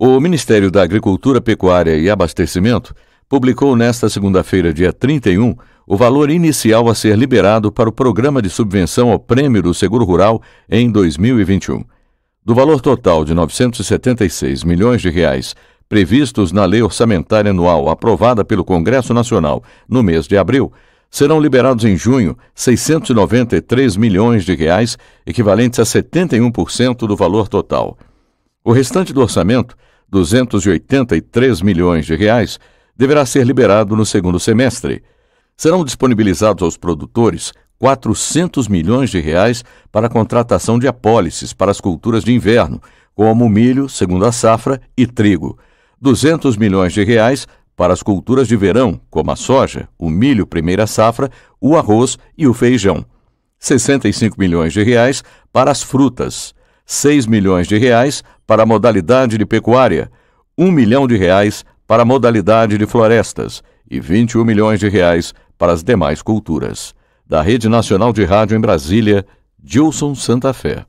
O Ministério da Agricultura, Pecuária e Abastecimento publicou nesta segunda-feira, dia 31, o valor inicial a ser liberado para o Programa de Subvenção ao Prêmio do Seguro Rural em 2021. Do valor total de 976 milhões de reais previstos na Lei Orçamentária Anual aprovada pelo Congresso Nacional no mês de abril, serão liberados em junho 693 milhões de reais, equivalentes a 71% do valor total. O restante do orçamento, 283 milhões de reais, deverá ser liberado no segundo semestre. Serão disponibilizados aos produtores 400 milhões de reais para a contratação de apólices para as culturas de inverno, como milho, segunda safra, e trigo. 200 milhões de reais para as culturas de verão, como a soja, o milho primeira safra, o arroz e o feijão. 65 milhões de reais para as frutas, 6 milhões de reais para a modalidade de pecuária, um milhão de reais para a modalidade de florestas e 21 milhões de reais para as demais culturas. Da Rede Nacional de Rádio em Brasília, Gilson Santa Fé.